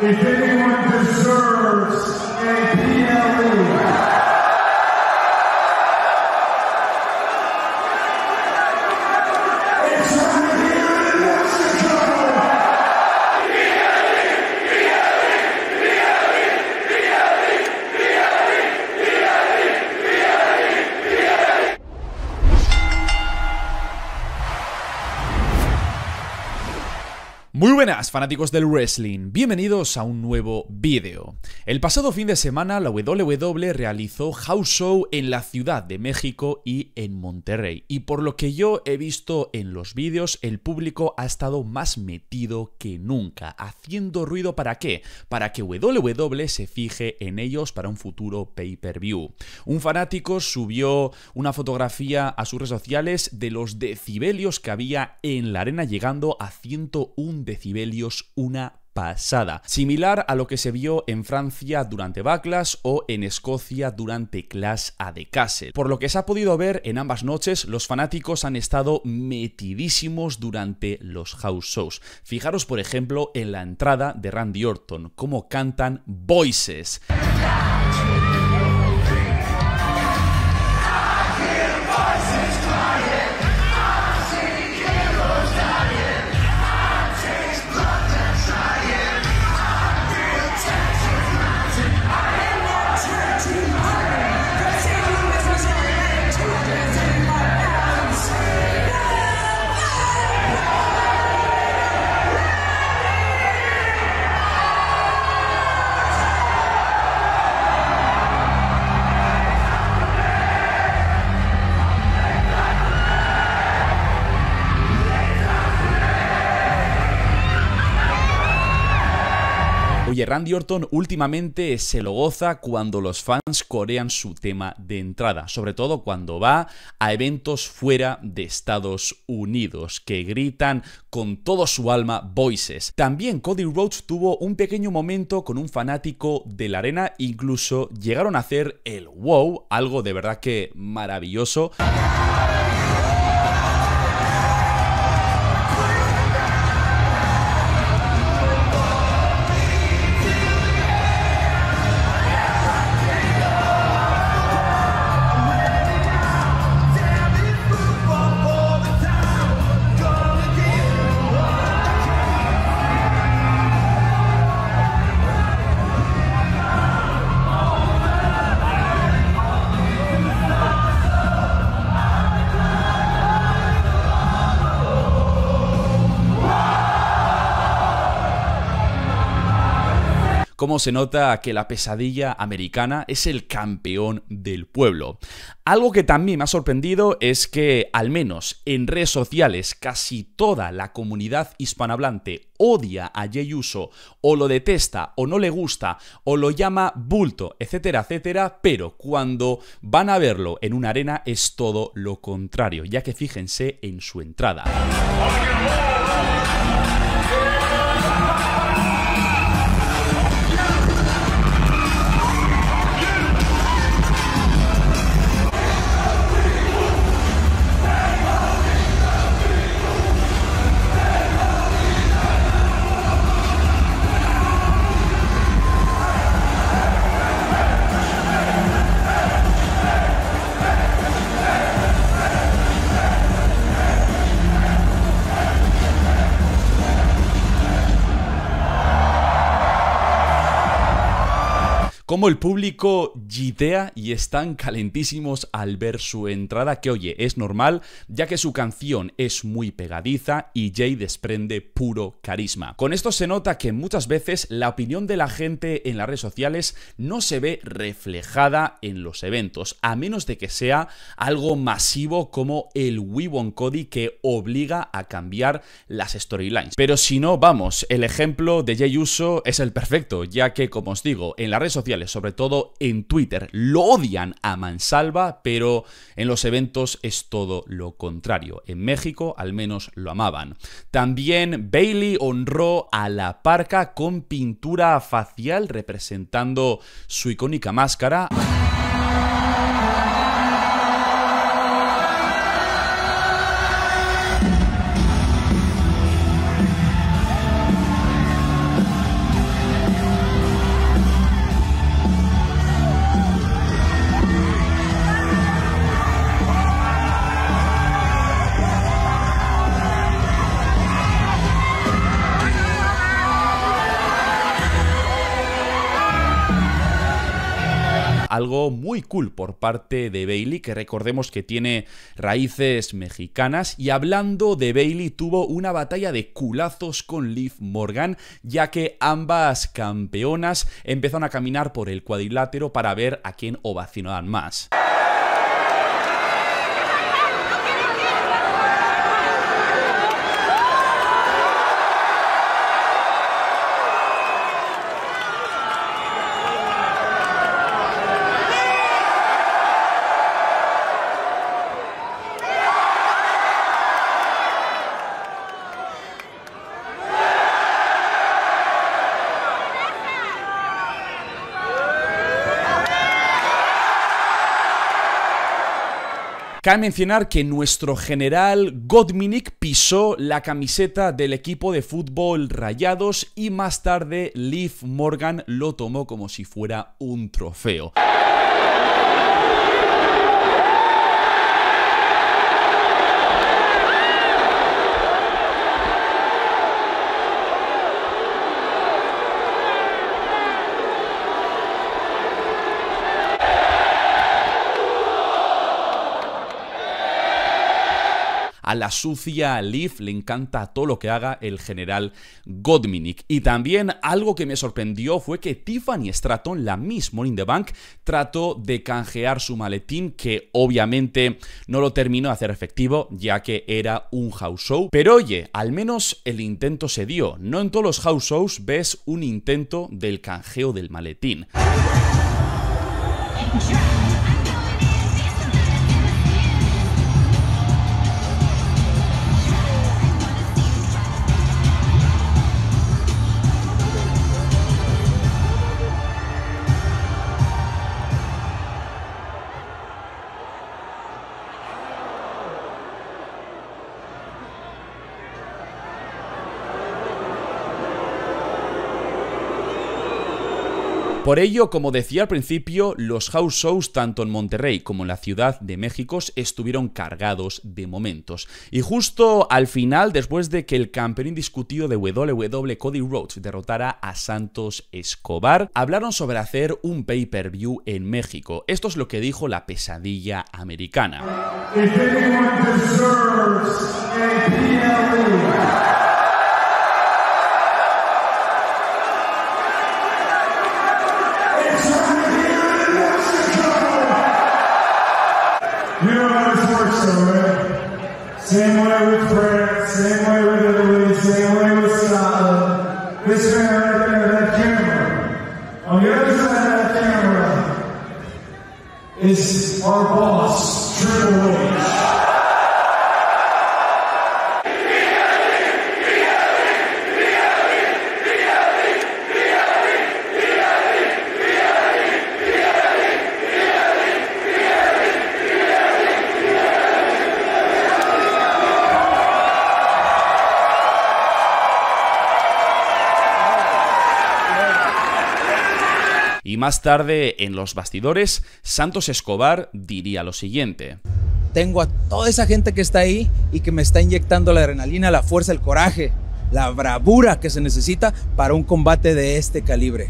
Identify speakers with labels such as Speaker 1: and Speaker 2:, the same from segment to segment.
Speaker 1: if anyone deserves a PLE. Muy buenas fanáticos del wrestling, bienvenidos a un nuevo vídeo. El pasado fin de semana la WWE realizó House Show en la Ciudad de México y en Monterrey y por lo que yo he visto en los vídeos el público ha estado más metido que nunca, haciendo ruido para qué? Para que WWE se fije en ellos para un futuro pay-per-view. Un fanático subió una fotografía a sus redes sociales de los decibelios que había en la arena llegando a 101 decibelios una pasada, similar a lo que se vio en Francia durante Backlash o en Escocia durante Clash a de Castle. Por lo que se ha podido ver en ambas noches, los fanáticos han estado metidísimos durante los house shows. Fijaros, por ejemplo, en la entrada de Randy Orton, cómo cantan Voices. Y Randy Orton últimamente se lo goza cuando los fans corean su tema de entrada, sobre todo cuando va a eventos fuera de Estados Unidos, que gritan con todo su alma voices. También Cody Rhodes tuvo un pequeño momento con un fanático de la arena, incluso llegaron a hacer el wow, algo de verdad que maravilloso. cómo se nota que la pesadilla americana es el campeón del pueblo. Algo que también me ha sorprendido es que, al menos en redes sociales, casi toda la comunidad hispanohablante odia a Jey o lo detesta, o no le gusta, o lo llama bulto, etcétera, etcétera, pero cuando van a verlo en una arena es todo lo contrario, ya que fíjense en su entrada. Como el público gitea y están calentísimos al ver su entrada, que oye, es normal, ya que su canción es muy pegadiza y Jay desprende puro carisma. Con esto se nota que muchas veces la opinión de la gente en las redes sociales no se ve reflejada en los eventos, a menos de que sea algo masivo como el Won Cody que obliga a cambiar las storylines. Pero si no, vamos, el ejemplo de Jay Uso es el perfecto, ya que como os digo, en las redes sociales sobre todo en Twitter. Lo odian a mansalva, pero en los eventos es todo lo contrario. En México al menos lo amaban. También Bailey honró a la parca con pintura facial representando su icónica máscara. algo muy cool por parte de Bailey, que recordemos que tiene raíces mexicanas. Y hablando de Bailey, tuvo una batalla de culazos con Liv Morgan, ya que ambas campeonas empezaron a caminar por el cuadrilátero para ver a quién ovacionaban más. Cabe mencionar que nuestro general Godminik pisó la camiseta del equipo de fútbol Rayados y más tarde Liv Morgan lo tomó como si fuera un trofeo. a la sucia Leaf le encanta todo lo que haga el general Godminic. Y también algo que me sorprendió fue que Tiffany Stratton, la misma Morning the Bank, trató de canjear su maletín, que obviamente no lo terminó de hacer efectivo, ya que era un house show. Pero oye, al menos el intento se dio. No en todos los house shows ves un intento del canjeo del maletín. Por ello, como decía al principio, los house shows tanto en Monterrey como en la Ciudad de México estuvieron cargados de momentos. Y justo al final, después de que el campeón indiscutido de WWE Cody Rhodes derrotara a Santos Escobar, hablaron sobre hacer un pay-per-view en México. Esto es lo que dijo la pesadilla americana. Same way with France, same way with Italy, same way with Scotland. This man right there, that camera. On the other side of that camera is our boss, Triple H. Y más tarde, en los bastidores, Santos Escobar diría lo siguiente. Tengo a toda esa gente que está ahí y que me está inyectando la adrenalina, la fuerza, el coraje, la bravura que se necesita para un combate de este calibre.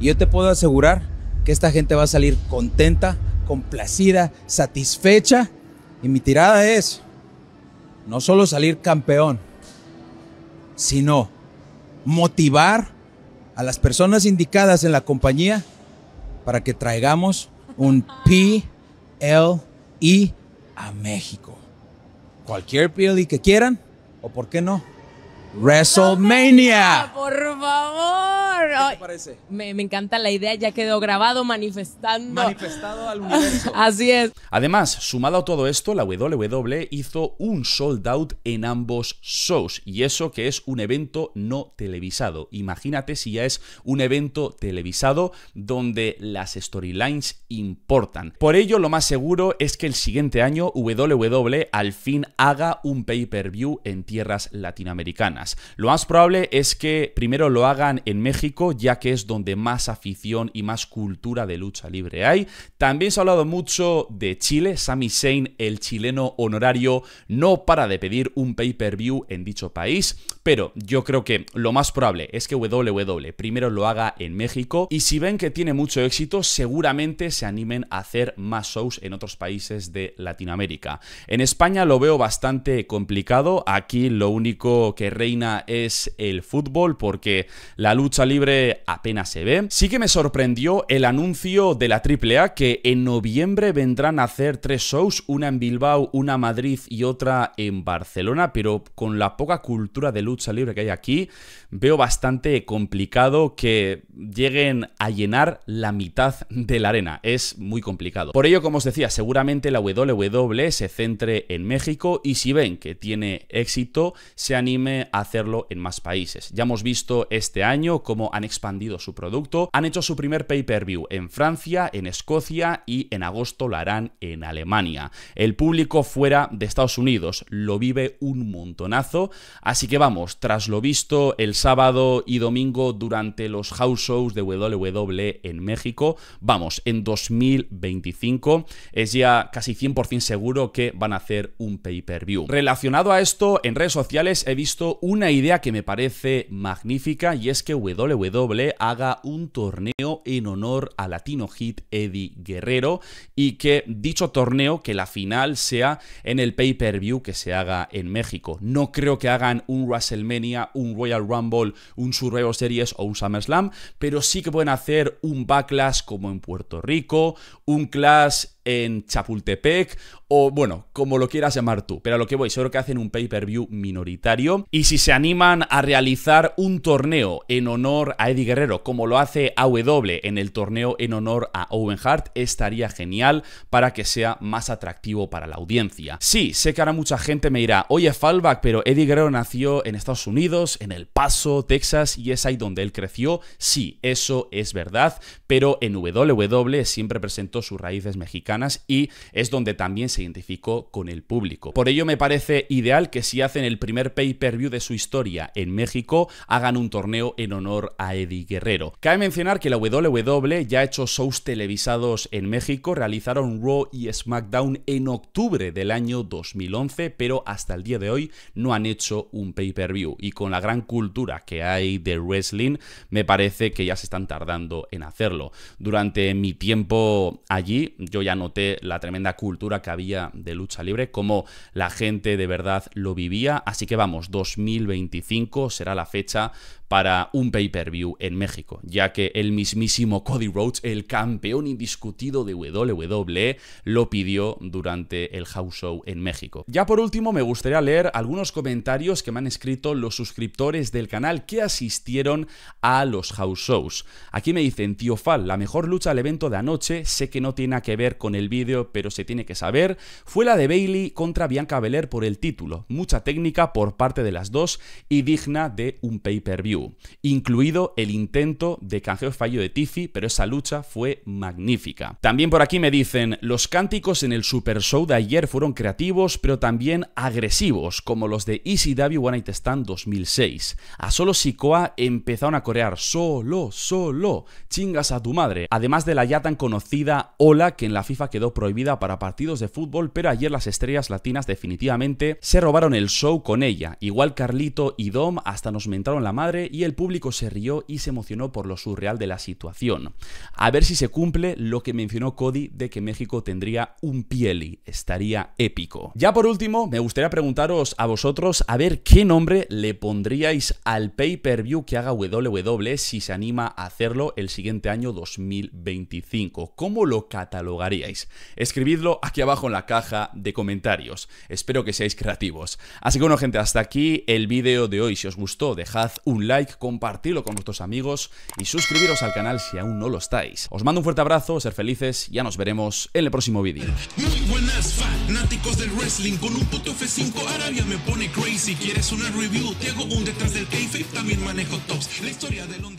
Speaker 1: Y yo te puedo asegurar que esta gente va a salir contenta, complacida, satisfecha. Y mi tirada es no solo salir campeón, sino motivar a las personas indicadas en la compañía para que traigamos un PLI e a México. Cualquier P.L.E. que quieran, o por qué no, WrestleMania. Por favor. Me, encanta la idea, ya quedó grabado, manifestando. Manifestado al universo. Así es. Además, sumado a todo esto, la WWE hizo un sold out en ambos shows. Y eso que es un evento no televisado. Imagínate si ya es un evento televisado donde las storylines importan. Por ello, lo más seguro es que el siguiente año WWE al fin haga un pay-per-view en tierras latinoamericanas. Lo más probable es que primero lo hagan en México ya que es donde más afición y más cultura de lucha libre hay. También se ha hablado mucho de Chile. Sami Zayn, el chileno honorario, no para de pedir un pay-per-view en dicho país, pero yo creo que lo más probable es que WWE primero lo haga en México y si ven que tiene mucho éxito, seguramente se animen a hacer más shows en otros países de Latinoamérica. En España lo veo bastante complicado. Aquí lo único que reina es el fútbol porque la lucha libre apenas se ve. Sí que me sorprendió el anuncio de la AAA que en noviembre vendrán a hacer tres shows, una en Bilbao, una en Madrid y otra en Barcelona, pero con la poca cultura de lucha libre que hay aquí, veo bastante complicado que lleguen a llenar la mitad de la arena. Es muy complicado. Por ello, como os decía, seguramente la WWE se centre en México y si ven que tiene éxito, se anime a hacerlo en más países. Ya hemos visto este año cómo han expandido su producto. Han hecho su primer pay-per-view en Francia, en Escocia y en agosto lo harán en Alemania. El público fuera de Estados Unidos lo vive un montonazo, así que vamos, tras lo visto el sábado y domingo durante los house shows de WWE en México, vamos, en 2025 es ya casi 100% seguro que van a hacer un pay-per-view. Relacionado a esto, en redes sociales he visto una idea que me parece magnífica y es que WWE haga un torneo en honor a Latino Hit Eddie Guerrero y que dicho torneo, que la final sea en el pay-per-view que se haga en México. No creo que hagan un WrestleMania, un Royal Rumble, un Survivor Series o un SummerSlam, pero sí que pueden hacer un Backlash como en Puerto Rico, un Clash en Chapultepec o bueno, como lo quieras llamar tú. Pero a lo que voy, seguro que hacen un pay-per-view minoritario. Y si se animan a realizar un torneo en honor a Eddie Guerrero, como lo hace AW en el torneo en honor a Owen Hart, estaría genial para que sea más atractivo para la audiencia. Sí, sé que ahora mucha gente me dirá, oye Fallback, pero Eddie Guerrero nació en Estados Unidos, en El Paso, Texas, y es ahí donde él creció. Sí, eso es verdad, pero en WWE siempre presentó sus raíces mexicanas y es donde también se identificó con el público. Por ello me parece ideal que si hacen el primer pay-per-view de su historia en México, hagan un torneo en honor a Eddie Guerrero. Cabe mencionar que la WWE ya ha hecho shows televisados en México, realizaron Raw y SmackDown en octubre del año 2011, pero hasta el día de hoy no han hecho un pay-per-view y con la gran cultura que hay de wrestling, me parece que ya se están tardando en hacerlo. Durante mi tiempo allí, yo ya no noté la tremenda cultura que había de lucha libre, ...como la gente de verdad lo vivía. Así que vamos, 2025 será la fecha para un pay-per-view en México, ya que el mismísimo Cody Rhodes, el campeón indiscutido de WWE, lo pidió durante el House Show en México. Ya por último, me gustaría leer algunos comentarios que me han escrito los suscriptores del canal que asistieron a los House Shows. Aquí me dicen, tío Fal, la mejor lucha al evento de anoche, sé que no tiene que ver con el vídeo, pero se tiene que saber, fue la de Bailey contra Bianca Belair por el título. Mucha técnica por parte de las dos y digna de un pay-per-view incluido el intento de canjeo fallo de Tiffy, pero esa lucha fue magnífica. También por aquí me dicen, los cánticos en el Super Show de ayer fueron creativos, pero también agresivos, como los de ECW One Night Stand 2006. A solo Sikoa empezaron a corear solo, solo, chingas a tu madre, además de la ya tan conocida Hola, que en la FIFA quedó prohibida para partidos de fútbol, pero ayer las estrellas latinas definitivamente se robaron el show con ella. Igual Carlito y Dom hasta nos mentaron la madre y el público se rió y se emocionó por lo surreal de la situación. A ver si se cumple lo que mencionó Cody de que México tendría un pieli, estaría épico. Ya por último, me gustaría preguntaros a vosotros a ver qué nombre le pondríais al pay-per-view que haga WWE si se anima a hacerlo el siguiente año 2025. ¿Cómo lo catalogaríais? Escribidlo aquí abajo en la caja de comentarios. Espero que seáis creativos. Así que bueno gente, hasta aquí el vídeo de hoy. Si os gustó, dejad un like like, compartirlo con vuestros amigos y suscribiros al canal si aún no lo estáis. Os mando un fuerte abrazo, ser felices, ya nos veremos en el próximo vídeo. Muy buenas fanáticos del wrestling, con un puto F5 Arabia me pone crazy. ¿Quieres una review? Te hago un detrás del kayfabe, también manejo tops. La historia del